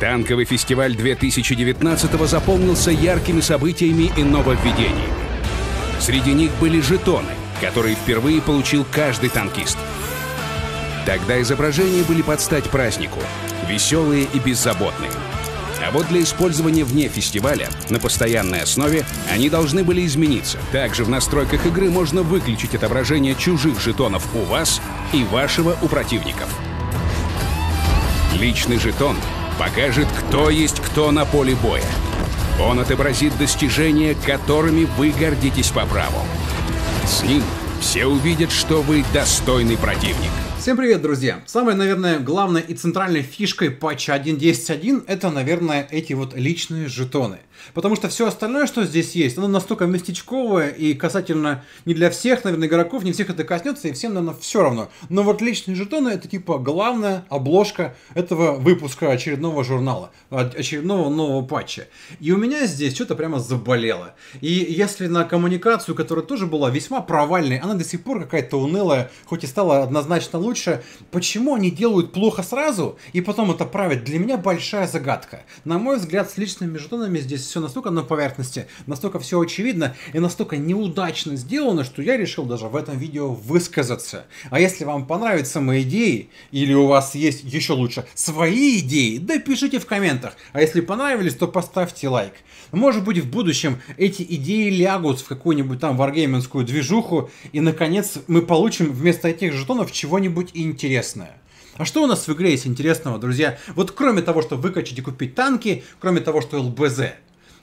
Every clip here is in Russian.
Танковый фестиваль 2019 заполнился яркими событиями и нововведениями. Среди них были жетоны, которые впервые получил каждый танкист. Тогда изображения были под стать празднику, веселые и беззаботные. А вот для использования вне фестиваля, на постоянной основе, они должны были измениться. Также в настройках игры можно выключить отображение чужих жетонов у вас и вашего у противников. Личный жетон покажет, кто есть кто на поле боя. Он отобразит достижения, которыми вы гордитесь по праву. С ним все увидят, что вы достойный противник. Всем привет, друзья! Самая, наверное, главной и центральной фишкой патча 1.10.1 это, наверное, эти вот личные жетоны – Потому что все остальное, что здесь есть, оно настолько местечковое и касательно не для всех, наверное, игроков, не всех это коснется, и всем, наверное, все равно. Но вот личные жетоны это типа главная обложка этого выпуска очередного журнала, очередного нового патча. И у меня здесь что-то прямо заболело. И если на коммуникацию, которая тоже была весьма провальной, она до сих пор какая-то унылая, хоть и стала однозначно лучше, почему они делают плохо сразу и потом это правят, для меня большая загадка. На мой взгляд, с личными жетонами здесь все настолько на поверхности, настолько все очевидно и настолько неудачно сделано, что я решил даже в этом видео высказаться. А если вам понравятся мои идеи, или у вас есть еще лучше свои идеи, да пишите в комментах. А если понравились, то поставьте лайк. Может быть в будущем эти идеи лягут в какую-нибудь там варгейминскую движуху, и наконец мы получим вместо этих жетонов чего-нибудь интересное. А что у нас в игре есть интересного, друзья? Вот кроме того, что выкачать и купить танки, кроме того, что ЛБЗ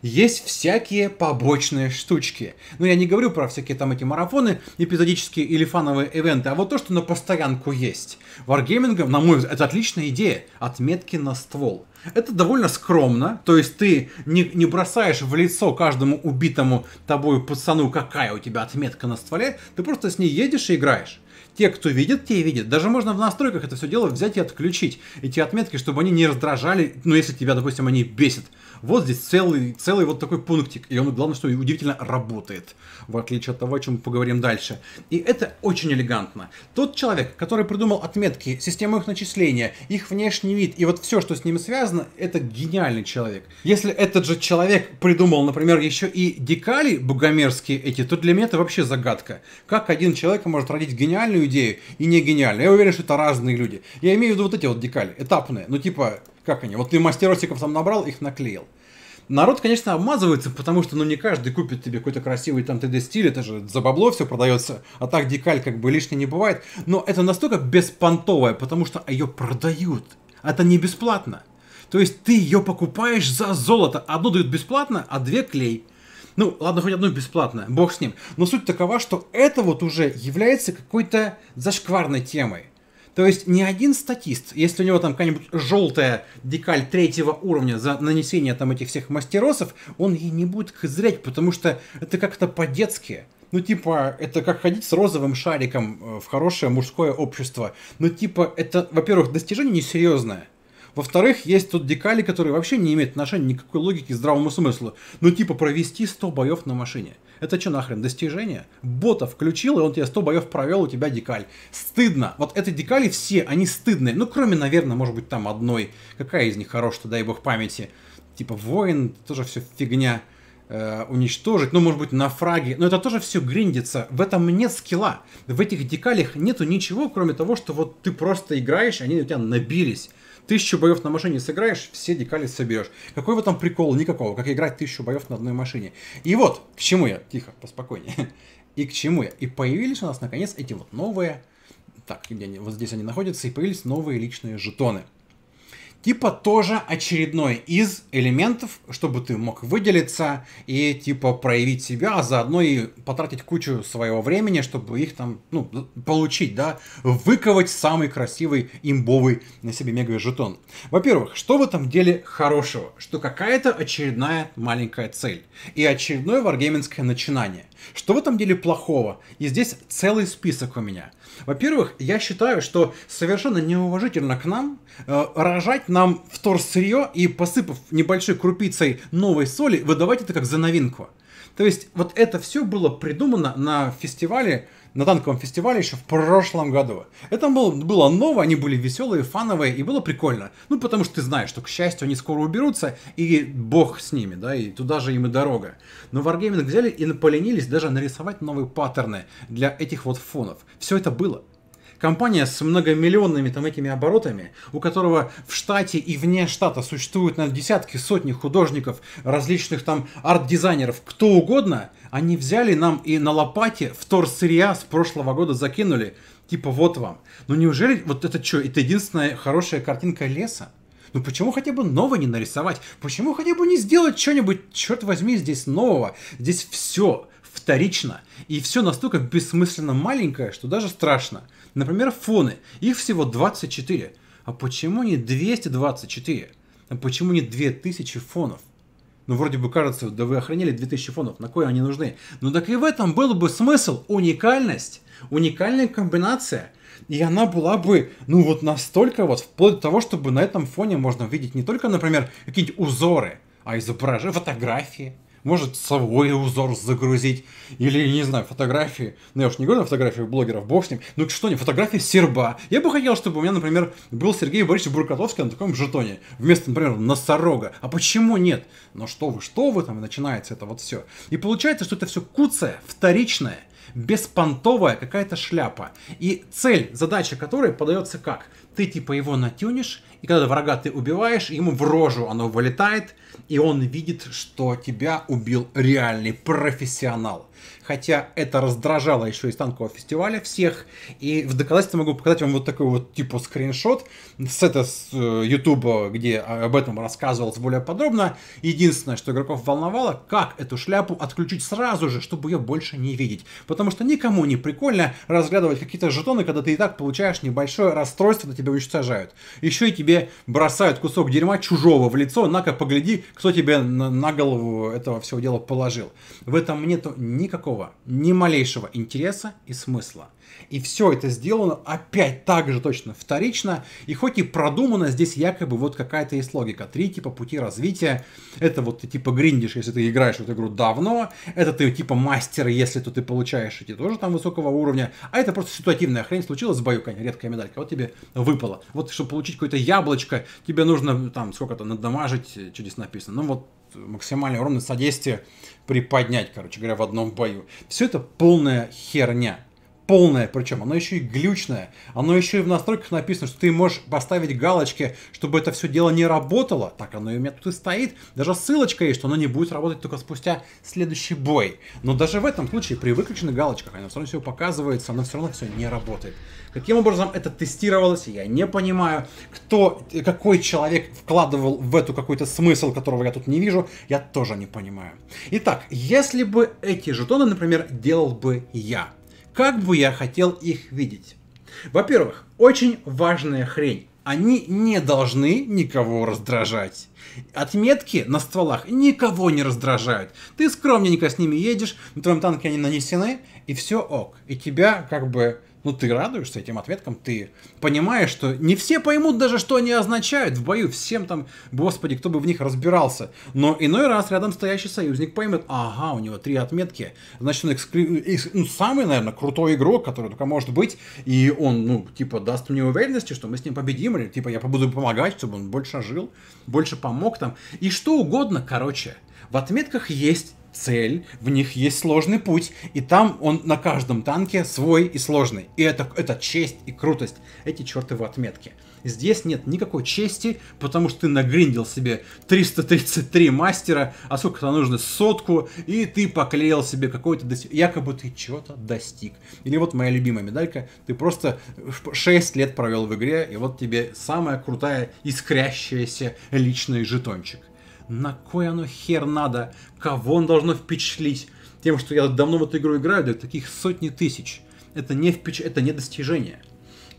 есть всякие побочные штучки. Но ну, я не говорю про всякие там эти марафоны, эпизодические или фановые ивенты, а вот то, что на постоянку есть. Варгеймингом, на мой взгляд, это отличная идея. Отметки на ствол. Это довольно скромно, то есть ты не, не бросаешь в лицо каждому убитому тобой пацану, какая у тебя отметка на стволе, ты просто с ней едешь и играешь. Те, кто видит, те и видят. Даже можно в настройках это все дело взять и отключить. Эти отметки, чтобы они не раздражали, ну если тебя, допустим, они бесят вот здесь целый, целый вот такой пунктик, и он, главное, что удивительно работает, в отличие от того, о чем мы поговорим дальше. И это очень элегантно. Тот человек, который придумал отметки, систему их начисления, их внешний вид и вот все, что с ними связано, это гениальный человек. Если этот же человек придумал, например, еще и декали богомерзкие эти, то для меня это вообще загадка. Как один человек может родить гениальную идею и не гениальную? Я уверен, что это разные люди. Я имею в виду вот эти вот декали, этапные. Ну, типа, как они? Вот ты мастеросиков там набрал, их наклеил. Народ, конечно, обмазывается, потому что, ну, не каждый купит тебе какой-то красивый там 3D-стиль, это же за бабло все продается, а так декаль как бы лишней не бывает. Но это настолько беспонтовая, потому что ее продают. Это не бесплатно. То есть ты ее покупаешь за золото. Одну дают бесплатно, а две клей. Ну, ладно, хоть одну бесплатно, бог с ним. Но суть такова, что это вот уже является какой-то зашкварной темой. То есть ни один статист, если у него там какая-нибудь желтая декаль третьего уровня за нанесение там этих всех мастеросов, он ей не будет козырять, потому что это как-то по-детски. Ну, типа, это как ходить с розовым шариком э, в хорошее мужское общество. Ну, типа, это, во-первых, достижение несерьезное. Во-вторых, есть тут декали, которые вообще не имеют отношения никакой логики к здравому смыслу. Ну типа провести 100 боев на машине. Это что нахрен, достижение? Бота включил, и он тебе 100 боев провел, у тебя декаль. Стыдно. Вот эти декали все, они стыдные. Ну кроме, наверное, может быть там одной. Какая из них хорошая, дай бог памяти. Типа воин, тоже все фигня э, уничтожить, ну, может быть, на фраге, но это тоже все гриндится. В этом нет скилла. В этих декалях нету ничего, кроме того, что вот ты просто играешь, они у тебя набились. Тысячу боев на машине сыграешь, все декали соберешь. Какой в этом прикол? Никакого. Как играть тысячу боев на одной машине. И вот, к чему я. Тихо, поспокойнее. И к чему я. И появились у нас, наконец, эти вот новые... Так, где они? Вот здесь они находятся. И появились новые личные жетоны типа тоже очередной из элементов, чтобы ты мог выделиться и типа проявить себя, а заодно и потратить кучу своего времени, чтобы их там, ну, получить, да, выковать самый красивый имбовый на себе мега жетон. Во-первых, что в этом деле хорошего? Что какая-то очередная маленькая цель и очередное варгейминское начинание. Что в этом деле плохого? И здесь целый список у меня. Во-первых, я считаю, что совершенно неуважительно к нам э, рожать нам втор сырье и, посыпав небольшой крупицей новой соли, выдавать это как за новинку. То есть вот это все было придумано на фестивале, на танковом фестивале еще в прошлом году. Это было, было ново, они были веселые, фановые, и было прикольно. Ну, потому что ты знаешь, что, к счастью, они скоро уберутся, и бог с ними, да, и туда же им и дорога. Но Wargaming взяли и поленились даже нарисовать новые паттерны для этих вот фонов. Все это было компания с многомиллионными там этими оборотами, у которого в штате и вне штата существуют на десятки, сотни художников, различных там арт-дизайнеров, кто угодно, они взяли нам и на лопате втор сырья с прошлого года закинули, типа вот вам. Ну неужели вот это что, это единственная хорошая картинка леса? Ну почему хотя бы новое не нарисовать? Почему хотя бы не сделать что-нибудь, черт возьми, здесь нового? Здесь все вторично. И все настолько бессмысленно маленькое, что даже страшно. Например, фоны. Их всего 24. А почему не 224? А почему не 2000 фонов? Ну, вроде бы кажется, да вы охраняли 2000 фонов, на кое они нужны? Ну, так и в этом был бы смысл, уникальность, уникальная комбинация. И она была бы, ну, вот настолько вот, вплоть до того, чтобы на этом фоне можно видеть не только, например, какие-нибудь узоры, а изображения, фотографии, может свой узор загрузить, или, не знаю, фотографии, ну я уж не говорю на фотографиях блогеров, бог с ним, ну что не, фотографии серба. Я бы хотел, чтобы у меня, например, был Сергей Борисович Буркатовский на таком жетоне, вместо, например, носорога. А почему нет? Но что вы, что вы, там начинается это вот все. И получается, что это все куцая, вторичная, беспонтовая какая-то шляпа. И цель, задача которой подается как? ты типа его натюнишь, и когда врага ты убиваешь, ему в рожу оно вылетает, и он видит, что тебя убил реальный профессионал. Хотя это раздражало еще и танкового фестиваля всех, и в доказательство могу показать вам вот такой вот типа скриншот с этого с э, Ютуба, где об этом рассказывалось более подробно. Единственное, что игроков волновало, как эту шляпу отключить сразу же, чтобы ее больше не видеть. Потому что никому не прикольно разглядывать какие-то жетоны, когда ты и так получаешь небольшое расстройство на тебя тебя уничтожают. Еще и тебе бросают кусок дерьма чужого в лицо, на-ка погляди, кто тебе на, на голову этого всего дела положил. В этом нету никакого, ни малейшего интереса и смысла. И все это сделано опять так же точно вторично, и хоть и продумано, здесь якобы вот какая-то есть логика. Три типа пути развития. Это вот ты типа гриндишь, если ты играешь в эту игру давно, это ты типа мастер, если то ты получаешь эти тоже там высокого уровня, а это просто ситуативная хрень случилась в бою, конечно, редкая медалька, вот тебе вы выпало. Вот, чтобы получить какое-то яблочко, тебе нужно там сколько-то надамажить, здесь э, написано. Ну вот максимальное уровень содействие приподнять, короче говоря, в одном бою. Все это полная херня полное, причем оно еще и глючное, оно еще и в настройках написано, что ты можешь поставить галочки, чтобы это все дело не работало, так оно и у меня тут и стоит, даже ссылочка есть, что оно не будет работать только спустя следующий бой. Но даже в этом случае при выключенных галочках оно все равно все показывается, оно все равно все не работает. Каким образом это тестировалось, я не понимаю, кто, э, какой человек вкладывал в эту какой-то смысл, которого я тут не вижу, я тоже не понимаю. Итак, если бы эти жетоны, например, делал бы я, как бы я хотел их видеть. Во-первых, очень важная хрень. Они не должны никого раздражать. Отметки на стволах никого не раздражают. Ты скромненько с ними едешь, на твоем танке они нанесены, и все ок. И тебя как бы ну ты радуешься этим отметкам, ты понимаешь, что не все поймут даже, что они означают в бою, всем там, господи, кто бы в них разбирался. Но иной раз рядом стоящий союзник поймет, ага, у него три отметки, значит, он эксклю... ну, самый, наверное, крутой игрок, который только может быть, и он, ну, типа, даст мне уверенности, что мы с ним победим, или, типа, я буду помогать, чтобы он больше жил, больше помог там, и что угодно, короче. В отметках есть цель, в них есть сложный путь, и там он на каждом танке свой и сложный. И это, это честь и крутость, эти чертовы отметки. Здесь нет никакой чести, потому что ты нагриндил себе 333 мастера, а сколько-то нужно сотку, и ты поклеил себе какой-то достиг... Якобы ты чего-то достиг. Или вот моя любимая медалька, ты просто 6 лет провел в игре, и вот тебе самая крутая искрящаяся личный жетончик на кой оно хер надо, кого он должно впечатлить. Тем, что я давно в эту игру играю, да таких сотни тысяч. Это не, впеч... это не достижение.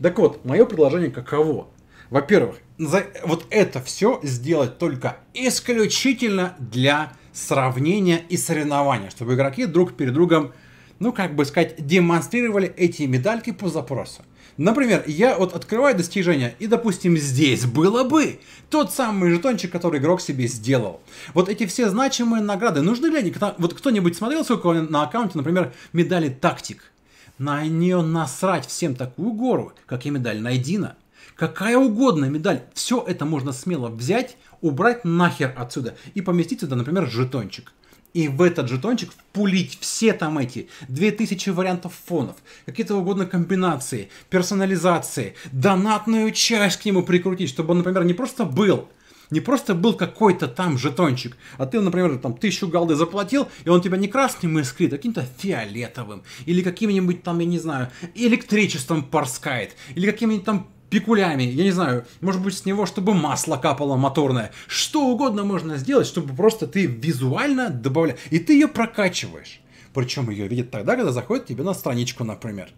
Так вот, мое предложение каково? Во-первых, за вот это все сделать только исключительно для сравнения и соревнования, чтобы игроки друг перед другом ну, как бы сказать, демонстрировали эти медальки по запросу. Например, я вот открываю достижения и, допустим, здесь было бы тот самый жетончик, который игрок себе сделал. Вот эти все значимые награды, нужны ли они? Вот кто-нибудь смотрел, сколько на аккаунте, например, медали «Тактик»? На нее насрать всем такую гору, как и медаль Найдина. Какая угодно медаль, все это можно смело взять, убрать нахер отсюда и поместить сюда, например, жетончик и в этот жетончик впулить все там эти 2000 вариантов фонов, какие-то угодно комбинации, персонализации, донатную часть к нему прикрутить, чтобы он, например, не просто был, не просто был какой-то там жетончик, а ты, например, там тысячу голды заплатил, и он тебя не красным искрит, а каким-то фиолетовым, или каким-нибудь там, я не знаю, электричеством порскает, или каким-нибудь там пикулями, я не знаю, может быть, с него, чтобы масло капало моторное. Что угодно можно сделать, чтобы просто ты визуально добавлял. И ты ее прокачиваешь. Причем ее видят тогда, когда заходит тебе на страничку, например.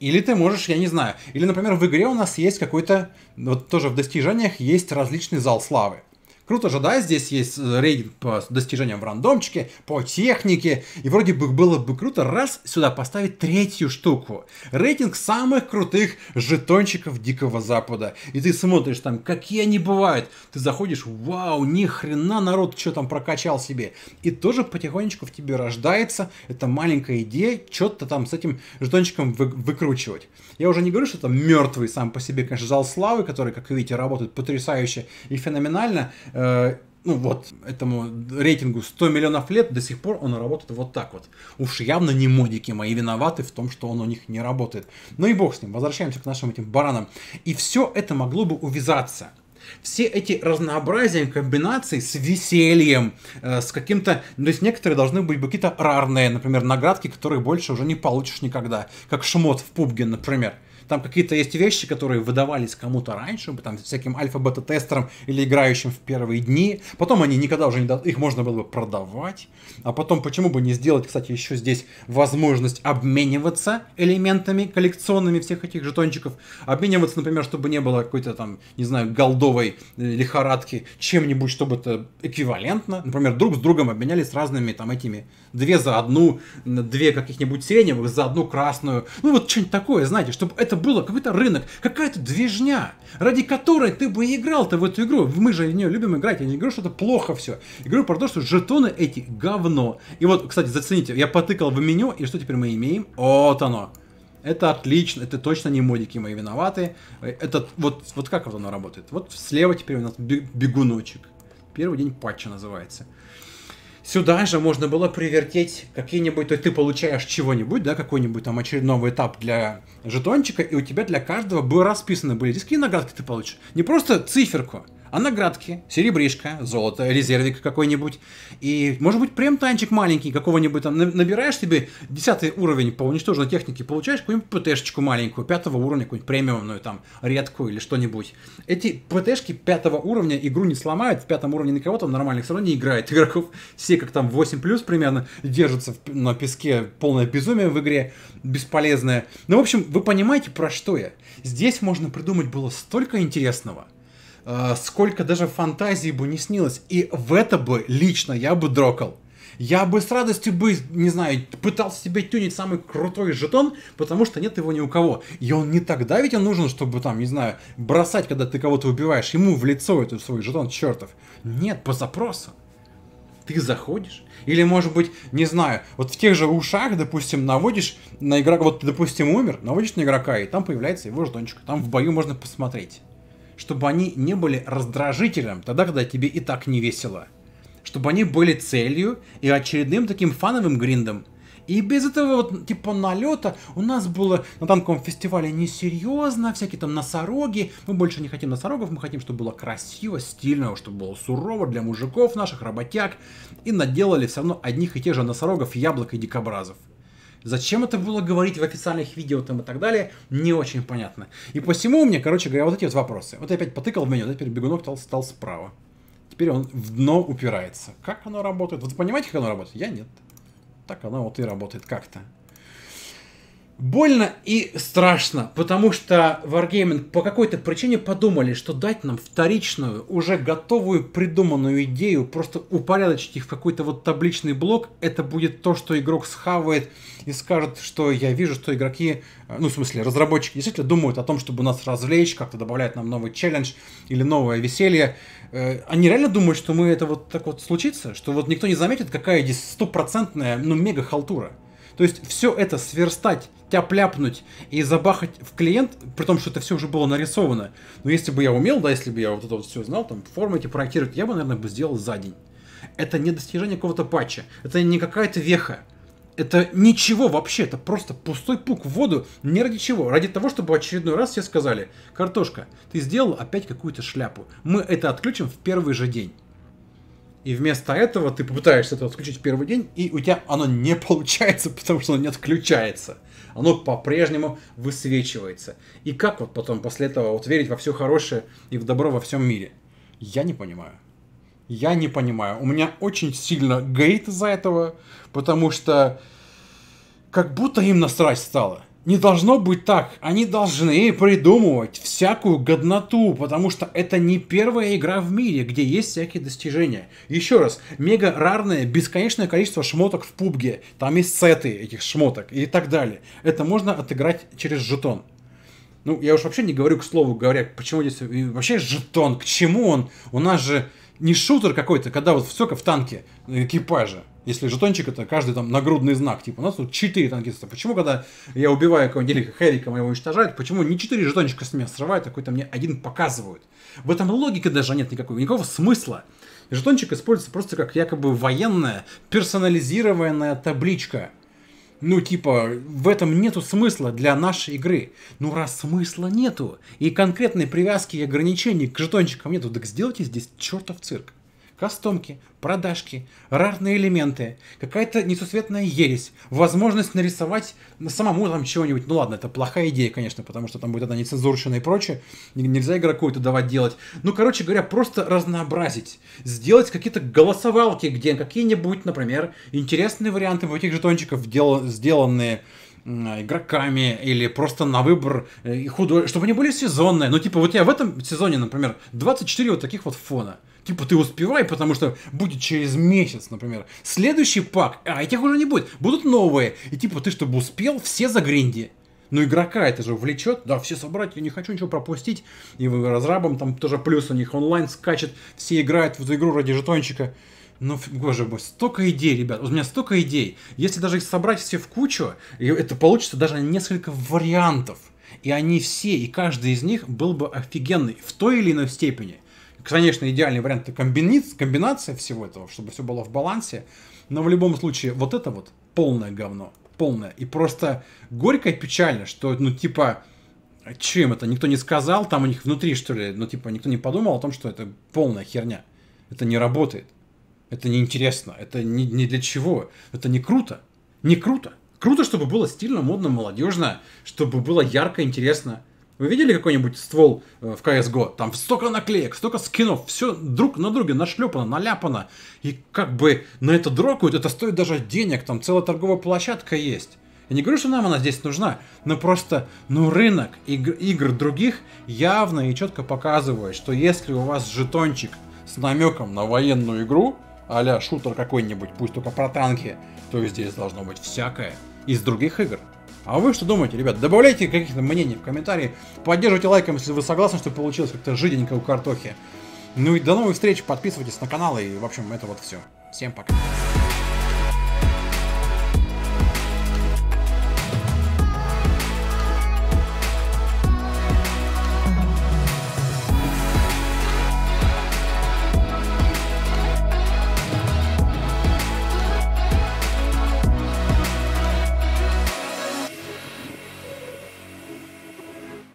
Или ты можешь, я не знаю, или, например, в игре у нас есть какой-то, вот тоже в достижениях есть различный зал славы. Круто же, да, здесь есть э, рейтинг по достижениям в рандомчике, по технике, и вроде бы было бы круто раз сюда поставить третью штуку. Рейтинг самых крутых жетончиков Дикого Запада. И ты смотришь там, какие они бывают. Ты заходишь, вау, ни хрена народ что там прокачал себе. И тоже потихонечку в тебе рождается эта маленькая идея, что-то там с этим жетончиком вы выкручивать. Я уже не говорю, что это мертвый сам по себе, конечно, зал славы, который, как вы видите, работает потрясающе и феноменально, Э, ну вот, этому рейтингу 100 миллионов лет, до сих пор он работает вот так вот. Уж явно не модики мои виноваты в том, что он у них не работает. Ну и бог с ним, возвращаемся к нашим этим баранам. И все это могло бы увязаться. Все эти разнообразия комбинаций с весельем, э, с каким-то... Ну, то есть некоторые должны быть какие-то рарные, например, наградки, которые больше уже не получишь никогда. Как шмот в пубге, например. Там какие-то есть вещи, которые выдавались кому-то раньше, там всяким альфа-бета-тестерам или играющим в первые дни. Потом они никогда уже не до... их можно было бы продавать. А потом почему бы не сделать, кстати, еще здесь возможность обмениваться элементами коллекционными всех этих жетончиков. Обмениваться, например, чтобы не было какой-то там, не знаю, голдовой э, лихорадки чем-нибудь, чтобы это эквивалентно. Например, друг с другом обменялись разными там этими две за одну, две каких-нибудь сиреневых за одну красную. Ну вот что-нибудь такое, знаете, чтобы это было какой-то рынок, какая-то движня, ради которой ты бы играл-то в эту игру. Мы же в нее любим играть, я не говорю, что это плохо все. Я говорю про то, что жетоны эти говно. И вот, кстати, зацените, я потыкал в меню, и что теперь мы имеем? Вот оно. Это отлично, это точно не модики мои виноваты. Это вот, вот как вот оно работает. Вот слева теперь у нас бегуночек. Первый день патча называется. Сюда же можно было привертеть какие-нибудь, то есть ты получаешь чего-нибудь, да, какой-нибудь там очередной этап для жетончика, и у тебя для каждого бы расписаны были риски и наградки ты получишь. Не просто циферку, а наградки, серебришка, золото, резервик какой-нибудь. И, может быть, прем танчик маленький какого-нибудь там. Набираешь себе 10 уровень по уничтоженной технике, получаешь какую-нибудь ПТшечку маленькую, 5 уровня, какую-нибудь премиумную, там, редкую или что-нибудь. Эти ПТшки 5 уровня игру не сломают, в пятом уровне никого там нормальных все равно не играет игроков. Все как там 8 плюс примерно держатся на песке, полное безумие в игре, бесполезное. Ну, в общем, вы понимаете, про что я. Здесь можно придумать было столько интересного – а, сколько даже фантазии бы не снилось. И в это бы лично я бы дрокал. Я бы с радостью бы, не знаю, пытался себе тюнить самый крутой жетон, потому что нет его ни у кого. И он не тогда ведь он нужен, чтобы там, не знаю, бросать, когда ты кого-то убиваешь, ему в лицо этот свой жетон чертов. Нет, по запросу. Ты заходишь. Или, может быть, не знаю, вот в тех же ушах, допустим, наводишь на игрока, вот ты, допустим, умер, наводишь на игрока, и там появляется его жетончик. Там в бою можно посмотреть чтобы они не были раздражителем тогда, когда тебе и так не весело. Чтобы они были целью и очередным таким фановым гриндом. И без этого вот типа налета у нас было на танковом фестивале несерьезно, всякие там носороги. Мы больше не хотим носорогов, мы хотим, чтобы было красиво, стильно, чтобы было сурово для мужиков наших, работяг. И наделали все равно одних и тех же носорогов, яблок и дикобразов. Зачем это было говорить в официальных видео там и так далее, не очень понятно. И посему у меня, короче говоря, вот эти вот вопросы. Вот я опять потыкал в меню, да, теперь бегунок стал, стал справа. Теперь он в дно упирается. Как оно работает? Вот вы понимаете, как оно работает? Я нет. Так оно вот и работает как-то. Больно и страшно, потому что Wargaming по какой-то причине подумали, что дать нам вторичную, уже готовую, придуманную идею, просто упорядочить их в какой-то вот табличный блок, это будет то, что игрок схавает и скажет, что я вижу, что игроки, э, ну, в смысле, разработчики действительно думают о том, чтобы нас развлечь, как-то добавлять нам новый челлендж или новое веселье. Э, они реально думают, что мы это вот так вот случится, что вот никто не заметит, какая здесь стопроцентная, ну, мега халтура. То есть все это сверстать, тяпляпнуть и забахать в клиент, при том, что это все уже было нарисовано. Но если бы я умел, да, если бы я вот это вот все знал, там, формы эти проектировать, я бы, наверное, бы сделал за день. Это не достижение какого-то патча, это не какая-то веха. Это ничего вообще, это просто пустой пук в воду, не ради чего. Ради того, чтобы очередной раз все сказали, картошка, ты сделал опять какую-то шляпу. Мы это отключим в первый же день. И вместо этого ты попытаешься это отключить первый день, и у тебя оно не получается, потому что оно не отключается. Оно по-прежнему высвечивается. И как вот потом после этого вот верить во все хорошее и в добро во всем мире? Я не понимаю. Я не понимаю. У меня очень сильно гейт из-за этого, потому что как будто им насрать стало. Не должно быть так. Они должны придумывать всякую годноту, потому что это не первая игра в мире, где есть всякие достижения. Еще раз, мега рарное бесконечное количество шмоток в пубге. Там есть сеты этих шмоток и так далее. Это можно отыграть через жетон. Ну, я уж вообще не говорю, к слову говоря, почему здесь вообще жетон, к чему он? У нас же не шутер какой-то, когда вот все в танке э, экипажа. Если жетончик это каждый там нагрудный знак, типа у нас тут 4 танкиста. Почему, когда я убиваю какого-нибудь Элика Херика, моего уничтожают, почему не четыре жетончика с меня срывают, а какой-то мне один показывают? В этом логики даже нет никакой, никакого смысла. Жетончик используется просто как якобы военная, персонализированная табличка. Ну, типа, в этом нету смысла для нашей игры. Ну, раз смысла нету, и конкретной привязки и ограничений к жетончикам нету, так сделайте здесь чертов цирк. Кастомки, продажки, рарные элементы, какая-то несусветная ересь, возможность нарисовать самому там чего-нибудь. Ну ладно, это плохая идея, конечно, потому что там будет одна нецензурщина и прочее. Нельзя игроку это давать делать. Ну, короче говоря, просто разнообразить. Сделать какие-то голосовалки, где какие-нибудь, например, интересные варианты вот этих жетончиков, дел... сделанные игроками или просто на выбор э, художников, чтобы они были сезонные. Ну, типа, вот я в этом сезоне, например, 24 вот таких вот фона типа ты успевай, потому что будет через месяц, например, следующий пак, а этих уже не будет, будут новые. И типа ты, чтобы успел, все за гринди, Но игрока это же влечет, да, все собрать, я не хочу ничего пропустить. И разрабам там тоже плюс у них онлайн скачет, все играют в эту игру ради жетончика. Ну, боже мой, столько идей, ребят, у меня столько идей. Если даже их собрать все в кучу, это получится даже несколько вариантов. И они все, и каждый из них был бы офигенный в той или иной степени конечно, идеальный вариант это комбинация, комбинация всего этого, чтобы все было в балансе. Но в любом случае, вот это вот полное говно. Полное. И просто горько и печально, что, ну, типа, чем это? Никто не сказал, там у них внутри, что ли, ну, типа, никто не подумал о том, что это полная херня. Это не работает. Это неинтересно. Это не, не для чего. Это не круто. Не круто. Круто, чтобы было стильно, модно, молодежно, чтобы было ярко, интересно. Вы видели какой-нибудь ствол э, в CSGO? Там столько наклеек, столько скинов, все друг на друге нашлепано, наляпано. И как бы на это дрокают, это стоит даже денег, там целая торговая площадка есть. Я не говорю, что нам она здесь нужна, но просто, ну, рынок игр, игр других явно и четко показывает, что если у вас жетончик с намеком на военную игру, а шутер какой-нибудь, пусть только про танки, то здесь должно быть всякое из других игр. А вы что думаете, ребят? Добавляйте каких-то мнений в комментарии. Поддерживайте лайком, если вы согласны, что получилось как-то жиденько у картохи. Ну и до новых встреч, подписывайтесь на канал и, в общем, это вот все. Всем пока.